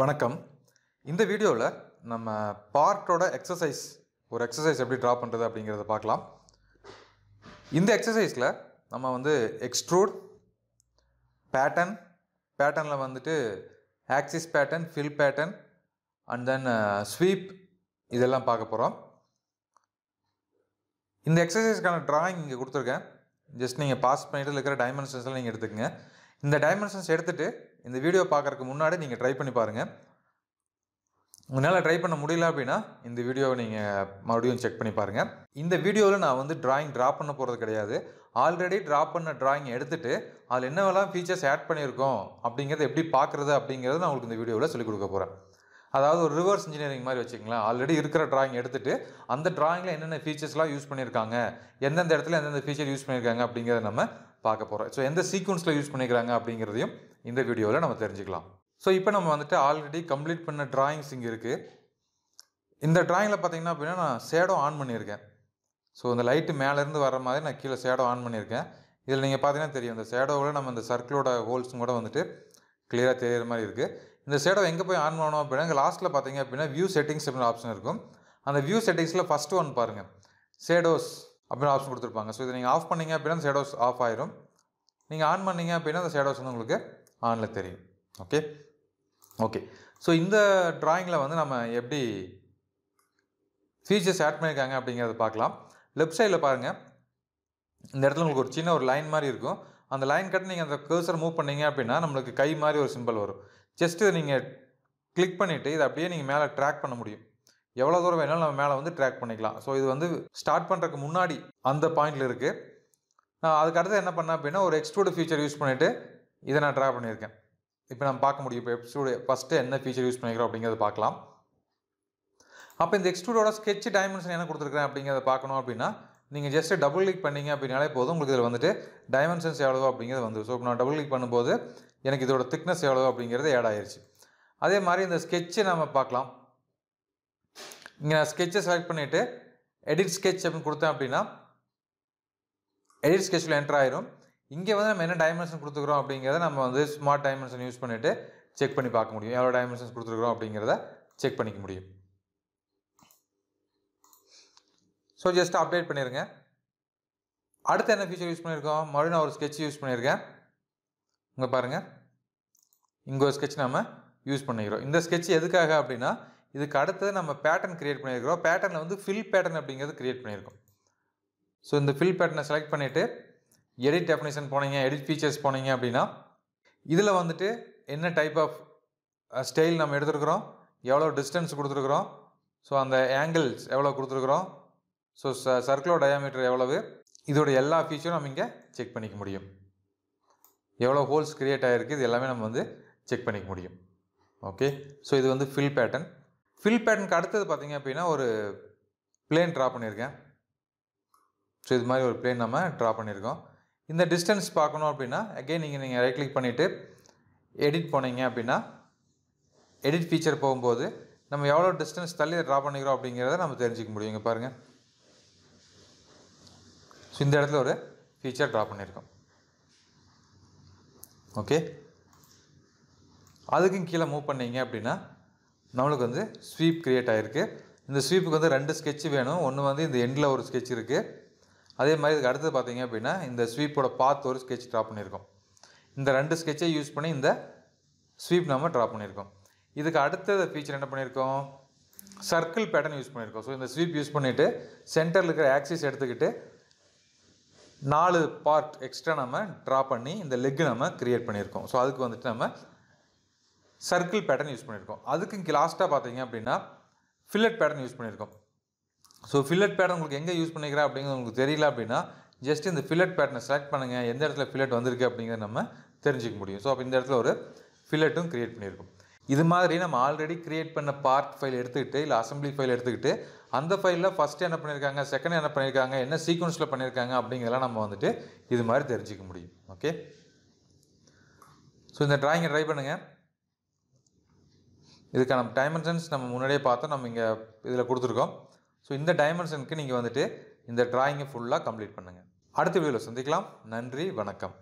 வணக்கம் இந்த வீடியோவில் நம்ம பார்ட்டோட எக்ஸசைஸ் ஒரு எக்ஸசைஸ் எப்படி ட்ரா பண்ணுறது அப்படிங்கிறத பார்க்கலாம் இந்த எக்ஸசைஸில் நம்ம வந்து எக்ஸ்ட்ரூட் பேட்டர்ன் பேட்டர்னில் வந்துட்டு axis pattern fill pattern and then sweep இதெல்லாம் பார்க்க போகிறோம் இந்த எக்ஸசைஸ்க்கான ட்ராயிங் இங்கே கொடுத்துருக்கேன் ஜஸ்ட் நீங்கள் பாஸ் பண்ணிவிட்டு இருக்கிற டைமென்ஷன்ஸ்லாம் நீங்கள் எடுத்துக்கோங்க இந்த டைமென்ஷன்ஸ் எடுத்துகிட்டு இந்த வீடியோ பார்க்குறக்கு முன்னாடி நீங்கள் ட்ரை பண்ணி பாருங்கள் உங்களால் ட்ரை பண்ண முடியல அப்படின்னா இந்த வீடியோவை நீங்கள் மறுபடியும் செக் பண்ணி பாருங்கள் இந்த வீடியோவில் நான் வந்து ட்ராயிங் ட்ரா பண்ண போகிறது கிடையாது ஆல்ரெடி ட்ரா பண்ண ட்ராயிங் எடுத்துகிட்டு அதில் என்னவெல்லாம் ஃபீச்சர்ஸ் ஆட் பண்ணியிருக்கோம் அப்படிங்கிறத எப்படி பார்க்குறது அப்படிங்கிறத நான் உங்களுக்கு இந்த வீடியோவில் சொல்லிக் கொடுக்க போகிறேன் அதாவது ஒரு ரிவர்ஸ் இன்ஜினியரிங் மாதிரி வச்சுக்கலாம் ஆல்ரெடி இருக்கிற ட்ராயிங் எடுத்துகிட்டு அந்த ட்ராயிங்கில் என்னென்ன ஃபீச்சர்ஸ்லாம் யூஸ் பண்ணியிருக்காங்க எந்தெந்த இடத்துல எந்தெந்த ஃபீச்சர் யூஸ் பண்ணியிருக்காங்க அப்படிங்கிறத நம்ம பார்க்க போகிறோம் ஸோ எந்த சீக்வன்ஸில் யூஸ் பண்ணிக்கிறாங்க அப்படிங்கிறதையும் இந்த வீடியோவில் நம்ம தெரிஞ்சுக்கலாம் ஸோ இப்போ நம்ம வந்துட்டு ஆல்ரெடி கம்ப்ளீட் பண்ண டிராயிங்ஸ் இங்கே இருக்குது இந்த ட்ராயிங்கில் பார்த்தீங்கன்னா அப்படின்னா நான் சேடோ ஆன் பண்ணியிருக்கேன் ஸோ இந்த லைட்டு மேலேருந்து வர மாதிரி நான் கீழே ஷேடோ ஆன் பண்ணியிருக்கேன் இதில் நீங்கள் பார்த்தீங்கன்னா தெரியும் இந்த ஷேடோவில் நம்ம இந்த சர்க்கிளோட ஹோல்ஸும் கூட வந்துட்டு கிளியராக தெரியிற மாதிரி இருக்குது இந்த ஷேடோ எங்கே போய் ஆன் பண்ணணும் அப்படின்னா இங்கே லாஸ்ட்டில் பார்த்தீங்க அப்படின்னா வியூ செட்டிங்ஸ் அப்படின்னு ஆப்ஷன் இருக்கும் அந்த வியூ செட்டிங்ஸில் ஃபஸ்ட்டு ஒன் பாருங்கள் ஷேடோஸ் அப்படின்னு ஆப்ஷன் கொடுத்துருப்பாங்க ஸோ இதை நீங்கள் ஆஃப் பண்ணிங்க அப்படின்னா அந்த ஷேடோஸ் ஆஃப் ஆயிரும் நீங்கள் ஆன் பண்ணிங்க அப்படின்னா அந்த ஷேடோஸ் வந்து உங்களுக்கு ஆனில் தெரியும் ஓகே ஓகே ஸோ இந்த ட்ராயிங்கில் வந்து நம்ம எப்படி ஃபீச்சர்ஸ் ஆட் பண்ணியிருக்காங்க அப்படிங்கிறத பார்க்கலாம் லெஃப்ட் சைடில் பாருங்கள் இந்த இடத்துல உங்களுக்கு ஒரு சின்ன ஒரு லைன் மாதிரி இருக்கும் அந்த லைன் கட்டி நீங்கள் அந்த கேர்சர் மூவ் பண்ணீங்க அப்படின்னா நம்மளுக்கு கை மாதிரி ஒரு சிம்பிள் வரும் ஜஸ்ட் இதை நீங்கள் கிளிக் பண்ணிவிட்டு இதை அப்படியே நீங்கள் மேலே ட்ராக் பண்ண முடியும் எவ்வளோ தூரம் வேணாலும் நம்ம மேலே வந்து ட்ராக் பண்ணிக்கலாம் ஸோ இது வந்து ஸ்டார்ட் பண்ணுறதுக்கு முன்னாடி அந்த பாயிண்டில் இருக்குது நான் அதுக்கு என்ன பண்ணேன் அப்படின்னா ஒரு எக்ஸ்ட்ரூடு ஃபீச்சர் யூஸ் பண்ணிவிட்டு இதை நான் ட்ரா பண்ணியிருக்கேன் இப்போ நம்ம பார்க்க முடியும் இப்போ எக்ஸ்ட்ரூடு ஃபஸ்ட்டு என்ன ஃபீச்சர் யூஸ் பண்ணிக்கிறோம் அப்படிங்கிறத பார்க்கலாம் அப்போ இந்த எக்ஸ்ட்ரூடோட ஸ்கெட்ச் டைமென்ஷன் என்ன கொடுத்துருக்கேன் அப்படிங்கிறத பார்க்கணும் அப்படின்னா நீங்கள் ஜஸ்ட்டு டபுள் கிளிக் பண்ணிங்க அப்படின்னாலே போதும் உங்களுக்கு இதில் வந்துட்டு டைமென்ஷன்ஸ் எவ்வளோ அப்படிங்கிறது வந்து ஸோ இப்போ நான் டபுள் கிளிக் பண்ணும்போது எனக்கு இதோட திக்னஸ் எவ்வளோ அப்படிங்கிறது ஆட் ஆயிடுச்சு அதே மாதிரி இந்த ஸ்கெட்சை நம்ம பார்க்கலாம் இங்கே நான் ஸ்கெட்சை செலக்ட் பண்ணிவிட்டு எடிட் ஸ்கெட்ச் அப்படின்னு கொடுத்தேன் அப்படின்னா எடிட் ஸ்கெட்சில் என்டர் ஆயிரும் இங்கே வந்து நம்ம என்ன டைமென்ஷன் கொடுத்துக்கிறோம் அப்படிங்கிறத நம்ம வந்து ஸ்மார்ட் டைமென்ஷன் யூஸ் பண்ணிவிட்டு செக் பண்ணி பார்க்க முடியும் எவ்வளோ டைமென்ஷன்ஸ் கொடுத்துருக்குறோம் அப்படிங்கிறத செக் பண்ணிக்க முடியும் ஸோ ஜஸ்ட் அப்டேட் பண்ணியிருங்க அடுத்து என்ன ஃபியூச்சர் யூஸ் பண்ணியிருக்கோம் மறுபடியும் நான் ஒரு ஸ்கெட்ச் யூஸ் பண்ணியிருக்கேன் இங்கே பாருங்கள் இங்கே ஒரு ஸ்கெட்ச் நம்ம யூஸ் பண்ணிக்கிறோம் இந்த ஸ்கெட்ச் எதுக்காக அப்படின்னா இதுக்கு அடுத்தது நம்ம பேட்டர்ன் கிரியேட் பண்ணியிருக்கிறோம் பேட்டர்னில் வந்து ஃபில் பேட்டர்ன் அப்படிங்கிறது கிரியேட் பண்ணியிருக்கோம் ஸோ இந்த ஃபில் பேட்டர்னை செலக்ட் பண்ணிவிட்டு எடிட் டெஃபினேஷன் போனீங்க எடிட் ஃபீச்சர்ஸ் போனீங்க அப்படின்னா இதில் வந்துட்டு என்ன டைப் ஆஃப் ஸ்டைல் நம்ம எடுத்துருக்குறோம் எவ்வளோ டிஸ்டன்ஸ் கொடுத்துருக்குறோம் ஸோ அந்த ஆங்கிள்ஸ் எவ்வளோ கொடுத்துருக்குறோம் ஸோ ச சர்க்கிளோட டயாமீட்டர் எவ்வளவு இதோட எல்லா ஃபீச்சரும் நம்ம இங்கே செக் பண்ணிக்க முடியும் எவ்வளோ ஹோல்ஸ் க்ரியேட் ஆகிருக்கு இது எல்லாமே நம்ம வந்து செக் பண்ணிக்க முடியும் ஓகே ஸோ இது வந்து ஃபில் பேட்டர்ன் ஃபில் பேட்டர்னுக்கு அடுத்தது பார்த்தீங்க அப்படின்னா ஒரு பிளேன் ட்ரா பண்ணியிருக்கேன் ஸோ இது மாதிரி ஒரு பிளேன் நம்ம ட்ரா பண்ணியிருக்கோம் இந்த டிஸ்டன்ஸ் பார்க்கணும் அப்படின்னா அகெயின் நீங்கள் நீங்கள் ரைட் கிளிக் பண்ணிவிட்டு எடிட் போனீங்க அப்படின்னா எடிட் ஃபீச்சர் போகும்போது நம்ம எவ்வளோ டிஸ்டன்ஸ் தள்ளி ட்ரா பண்ணிக்கிறோம் அப்படிங்கிறத நம்ம தெரிஞ்சிக்க முடியும் இங்கே பாருங்கள் ஸோ இந்த இடத்துல ஒரு ஃபீச்சர் ட்ரா பண்ணியிருக்கோம் ஓகே அதுக்கும் கீழே மூவ் பண்ணீங்க அப்படின்னா நம்மளுக்கு வந்து ஸ்வீப் க்ரியேட் ஆகிருக்கு இந்த ஸ்வீப்புக்கு வந்து ரெண்டு ஸ்கெட்ச் வேணும் ஒன்று வந்து இந்த எண்டில் ஒரு ஸ்கெட்ச் இருக்குது அதே மாதிரி இதுக்கு அடுத்தது பார்த்தீங்க அப்படின்னா இந்த ஸ்வீப்போட பாத் ஒரு ஸ்கெட்ச் ட்ரா பண்ணியிருக்கோம் இந்த ரெண்டு ஸ்கெட்சை யூஸ் பண்ணி இந்த ஸ்வீப் நம்ம ட்ரா பண்ணியிருக்கோம் இதுக்கு அடுத்தது ஃபீச்சர் என்ன பண்ணியிருக்கோம் சர்க்கிள் பேட்டர்ன் யூஸ் பண்ணியிருக்கோம் ஸோ இந்த ஸ்வீப் யூஸ் பண்ணிவிட்டு சென்டரில் இருக்கிற ஆக்சிஸ் எடுத்துக்கிட்டு நாலு பார்ட் எக்ஸ்ட்ரா நம்ம ட்ரா பண்ணி இந்த லெக்கு நம்ம க்ரியேட் பண்ணியிருக்கோம் ஸோ அதுக்கு வந்துட்டு நம்ம சர்க்கிள் பேட்டர்ன் யூஸ் பண்ணியிருக்கோம் அதுக்கு இங்கே லாஸ்ட்டாக பார்த்தீங்க அப்படின்னா ஃபில்லட் பேட்டர்ன் யூஸ் பண்ணியிருக்கோம் ஸோ ஃபில்லட் பேட்டர்ன் உங்களுக்கு எங்கே யூஸ் பண்ணிக்கிறா அப்படிங்கிறது உங்களுக்கு தெரியல அப்படின்னா ஜஸ்ட் இந்த ஃபில்லட் பேட்டர்னை செலக்ட் பண்ணுங்கள் எந்த இடத்துல ஃபில்லட் வந்திருக்கு அப்படிங்கிறத நம்ம தெரிஞ்சிக்க முடியும் ஸோ அப்போ இந்த இடத்துல ஒரு ஃபில்லட்டும் க்ரியேட் பண்ணியிருக்கோம் இது மாதிரி நம்ம ஆல்ரெடி க்ரியேட் பண்ண பார்ட் ஃபைல் எடுத்துக்கிட்டு இல்லை அசம்பிளி ஃபைல் எடுத்துக்கிட்டு அந்த ஃபைலில் ஃபஸ்ட்டு என்ன பண்ணியிருக்காங்க செகண்ட் என்ன பண்ணியிருக்காங்க என்ன சீக்வன்ஸில் பண்ணியிருக்காங்க அப்படிங்கிறதெல்லாம் நம்ம வந்துட்டு இது மாதிரி தெரிஞ்சிக்க முடியும் ஓகே ஸோ இந்த ட்ராயிங்கை ட்ரை பண்ணுங்கள் இதுக்கான டைமென்ஷன்ஸ் நம்ம முன்னாடியே பார்த்தோம் நம்ம இங்கே இதில் கொடுத்துருக்கோம் ஸோ இந்த டைமென்ஷனுக்கு நீங்கள் வந்துட்டு இந்த ட்ராயிங்கை ஃபுல்லாக கம்ப்ளீட் பண்ணுங்கள் அடுத்த வீடியோவில் சந்திக்கலாம் நன்றி வணக்கம்